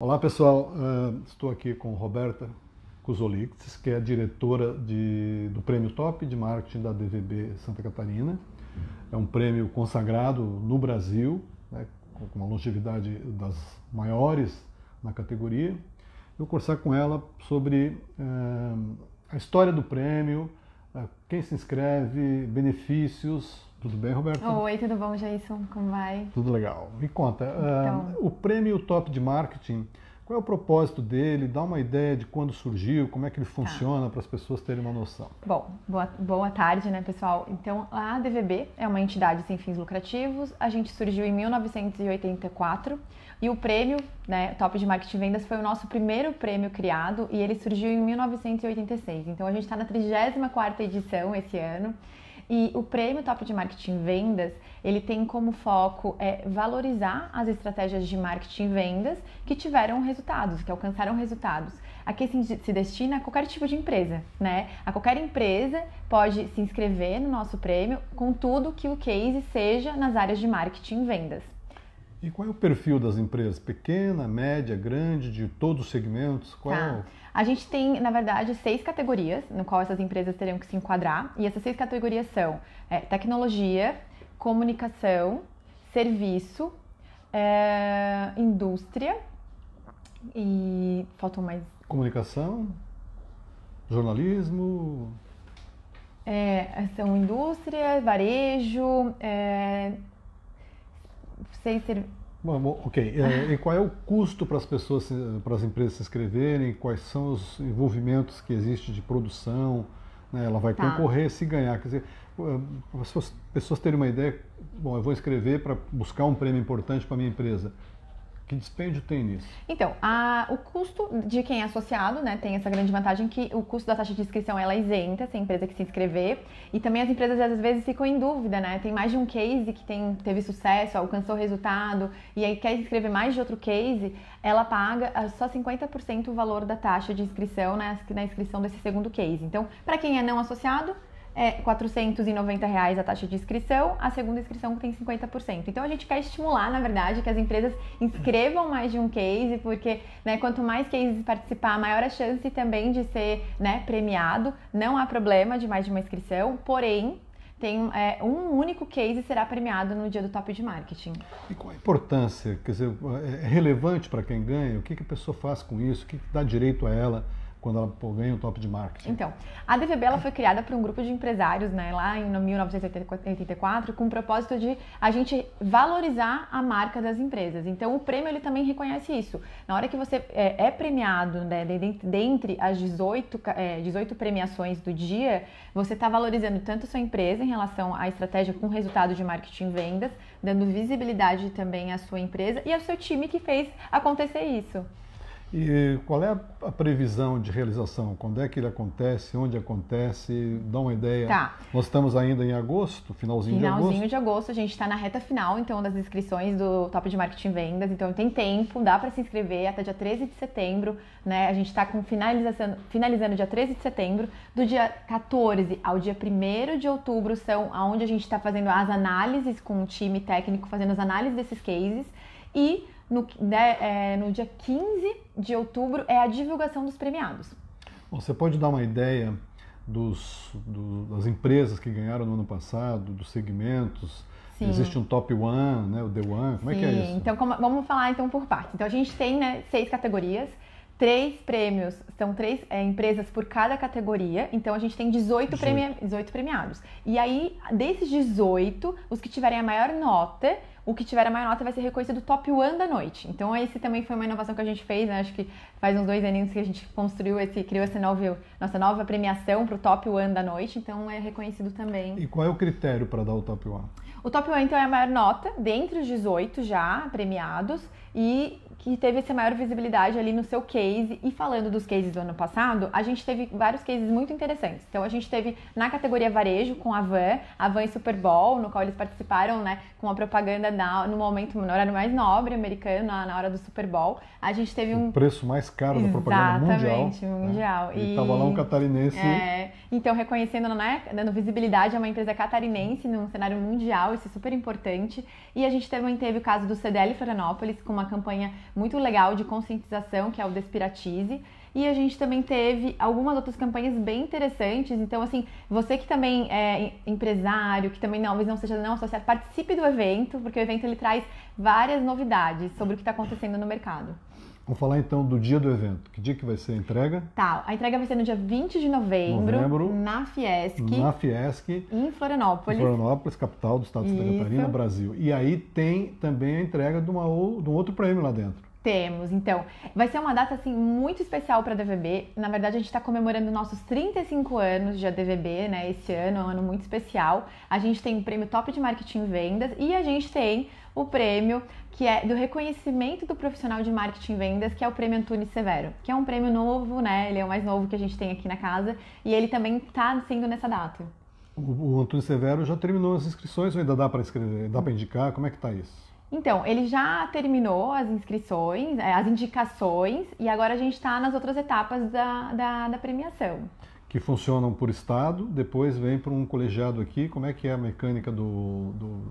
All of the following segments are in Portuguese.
Olá pessoal, uh, estou aqui com Roberta Kuzolix, que é diretora de, do Prêmio Top de Marketing da DVB Santa Catarina. É um prêmio consagrado no Brasil, né, com uma longevidade das maiores na categoria. Eu conversar com ela sobre uh, a história do prêmio, uh, quem se inscreve, benefícios, tudo bem, Roberto? Oi, tudo bom, Jason? Como vai? Tudo legal. Me conta, ah, então... uh, o prêmio Top de Marketing, qual é o propósito dele? Dá uma ideia de quando surgiu, como é que ele tá. funciona tá. para as pessoas terem uma noção. Bom, boa, boa tarde, né, pessoal? Então, a DVB é uma entidade sem fins lucrativos. A gente surgiu em 1984 e o prêmio, né, Top de Marketing Vendas, foi o nosso primeiro prêmio criado e ele surgiu em 1986. Então, a gente está na 34ª edição esse ano. E o prêmio Top de Marketing Vendas, ele tem como foco é, valorizar as estratégias de marketing vendas que tiveram resultados, que alcançaram resultados. Aqui se destina a qualquer tipo de empresa, né? A qualquer empresa pode se inscrever no nosso prêmio, contudo que o case seja nas áreas de marketing e vendas. E qual é o perfil das empresas? Pequena, média, grande, de todos os segmentos? Qual tá. é o... A gente tem, na verdade, seis categorias no qual essas empresas teriam que se enquadrar. E essas seis categorias são é, tecnologia, comunicação, serviço, é, indústria e faltam mais. Comunicação, jornalismo. É, são indústria, varejo, é, vocês Bom, ok. É, e qual é o custo para as pessoas, para as empresas se inscreverem? Quais são os envolvimentos que existe de produção? Né, ela vai tá. concorrer se ganhar. Quer dizer, as eh, pessoas terem uma ideia, bom, eu vou escrever para buscar um prêmio importante para minha empresa. Que dispêndio tem nisso? Então, a, o custo de quem é associado, né, tem essa grande vantagem que o custo da taxa de inscrição ela é isenta, se a empresa que se inscrever. E também as empresas às vezes ficam em dúvida, né? Tem mais de um case que tem, teve sucesso, alcançou resultado, e aí quer inscrever mais de outro case, ela paga ah, só 50% o valor da taxa de inscrição né, na inscrição desse segundo case. Então, para quem é não associado, é 490 reais a taxa de inscrição, a segunda inscrição tem 50%. Então a gente quer estimular, na verdade, que as empresas inscrevam mais de um case, porque né, quanto mais cases participar, maior a chance também de ser né, premiado. Não há problema de mais de uma inscrição, porém tem é, um único case será premiado no dia do top de marketing. E qual a importância? Quer dizer, é relevante para quem ganha? O que, que a pessoa faz com isso? O que, que dá direito a ela? quando ela pô, ganha o top de marketing? Então, a DVB ela foi criada por um grupo de empresários né, lá em 1984 com o propósito de a gente valorizar a marca das empresas. Então, o prêmio ele também reconhece isso. Na hora que você é, é premiado, né, dentre as 18, é, 18 premiações do dia, você está valorizando tanto sua empresa em relação à estratégia com resultado de marketing e vendas, dando visibilidade também à sua empresa e ao seu time que fez acontecer isso. E qual é a previsão de realização? Quando é que ele acontece? Onde acontece? Dá uma ideia. Tá. Nós estamos ainda em agosto, finalzinho, finalzinho de agosto. Finalzinho de agosto, a gente está na reta final, então, das inscrições do Top de Marketing Vendas. Então, tem tempo, dá para se inscrever até dia 13 de setembro. Né? A gente está finalizando, finalizando dia 13 de setembro. Do dia 14 ao dia 1 de outubro são aonde a gente está fazendo as análises com o time técnico, fazendo as análises desses cases. E no, né, é, no dia 15 de outubro, é a divulgação dos premiados. Bom, você pode dar uma ideia dos, do, das empresas que ganharam no ano passado, dos segmentos? Sim. Existe um top one, né, o The One, como Sim. é que é isso? Então, como, vamos falar então por parte. Então, a gente tem né, seis categorias três prêmios, são três é, empresas por cada categoria, então a gente tem 18, Premia, 18 premiados. E aí, desses 18, os que tiverem a maior nota, o que tiver a maior nota vai ser reconhecido top 1 da noite. Então, esse também foi uma inovação que a gente fez, né? Acho que faz uns dois aninhos que a gente construiu esse, criou essa nova, nossa nova premiação para o top 1 da noite, então é reconhecido também. E qual é o critério para dar o top 1? O top 1, então, é a maior nota, dentre os 18 já premiados, e que teve essa maior visibilidade ali no seu case. E falando dos cases do ano passado, a gente teve vários cases muito interessantes. Então a gente teve na categoria varejo com a Van, a Van e Super Bowl, no qual eles participaram, né, com a propaganda no momento, no horário mais nobre americano, na, na hora do Super Bowl. A gente teve um o preço mais caro da propaganda mundial. Exatamente, né? mundial. Né? E, tava lá um catarinense. É, então reconhecendo, né, dando visibilidade a uma empresa catarinense num cenário mundial, isso é super importante. E a gente também teve o caso do CDL Florianópolis com uma campanha muito legal de conscientização, que é o Despiratize. E a gente também teve algumas outras campanhas bem interessantes. Então, assim, você que também é empresário, que também não, talvez não seja não associado, participe do evento, porque o evento ele traz várias novidades sobre o que está acontecendo no mercado. Vamos falar então do dia do evento. Que dia que vai ser a entrega? Tá, a entrega vai ser no dia 20 de novembro, novembro na Fiesc. Na Fiesc. Em Florianópolis. Em Florianópolis, capital do estado de Santa Catarina, Brasil. E aí tem também a entrega de, uma, de um outro prêmio lá dentro. Temos, então. Vai ser uma data assim muito especial para a DVB. Na verdade, a gente está comemorando nossos 35 anos de ADVB, né? Esse ano é um ano muito especial. A gente tem o prêmio Top de Marketing e Vendas e a gente tem o prêmio que é do reconhecimento do profissional de marketing e vendas, que é o prêmio Antunes Severo, que é um prêmio novo, né? Ele é o mais novo que a gente tem aqui na casa e ele também está sendo nessa data. O, Antônio Antunes Severo já terminou as inscrições ou ainda dá para inscrever, dá para indicar? Como é que está isso? Então, ele já terminou as inscrições, é, as indicações, e agora a gente está nas outras etapas da, da, da, premiação. Que funcionam por estado, depois vem para um colegiado aqui. Como é que é a mecânica do, do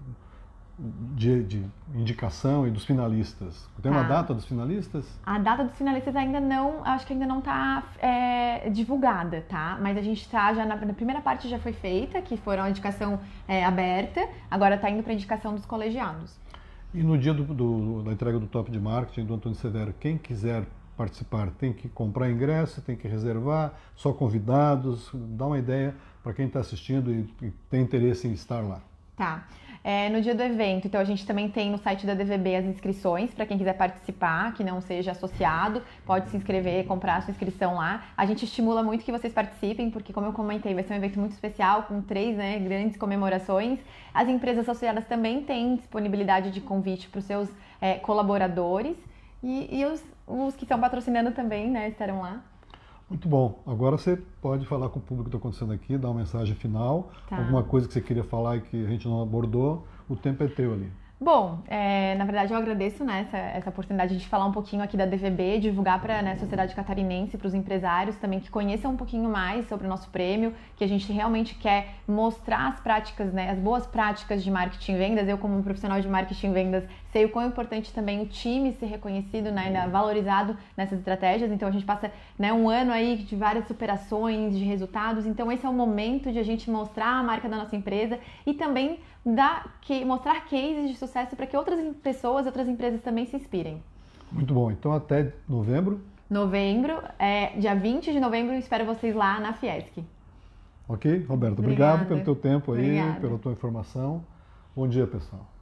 de, de, indicação e dos finalistas? Tem uma ah. data dos finalistas? A data dos finalistas ainda não, acho que ainda não está é, divulgada, tá? Mas a gente está já na, na, primeira parte já foi feita, que foram a indicação é, aberta, agora está indo para a indicação dos colegiados. E no dia do, do, da entrega do top de marketing do Antônio Severo, quem quiser participar tem que comprar ingresso, tem que reservar, só convidados, dá uma ideia para quem está assistindo e, e tem interesse em estar lá. Tá. É, no dia do evento, então a gente também tem no site da DVB as inscrições para quem quiser participar, que não seja associado, pode se inscrever, comprar a sua inscrição lá. A gente estimula muito que vocês participem, porque como eu comentei, vai ser um evento muito especial com três né, grandes comemorações. As empresas associadas também têm disponibilidade de convite para os seus é, colaboradores e, e os, os que estão patrocinando também, né, estarão lá. Muito bom. Agora você pode falar com o público que está acontecendo aqui, dar uma mensagem final, tá. alguma coisa que você queria falar e que a gente não abordou. O tempo é teu ali. Bom, é, na verdade eu agradeço né, essa, essa, oportunidade de falar um pouquinho aqui da DVB, divulgar para a né, sociedade catarinense, para os empresários também que conheçam um pouquinho mais sobre o nosso prêmio, que a gente realmente quer mostrar as práticas, né, as boas práticas de marketing e vendas. Eu, como profissional de marketing e vendas, sei o quão importante também o time ser reconhecido, né, né valorizado nessas estratégias. Então a gente passa né, um ano aí de várias superações, de resultados. Então esse é o momento de a gente mostrar a marca da nossa empresa e também dar que mostrar cases de sucesso para que outras pessoas, outras empresas também se inspirem. Muito bom. Então até novembro. Novembro, é, dia 20 de novembro, espero vocês lá na Fiesc. Ok, Roberto, obrigado pelo teu tempo aí, pela tua informação. Bom dia, pessoal.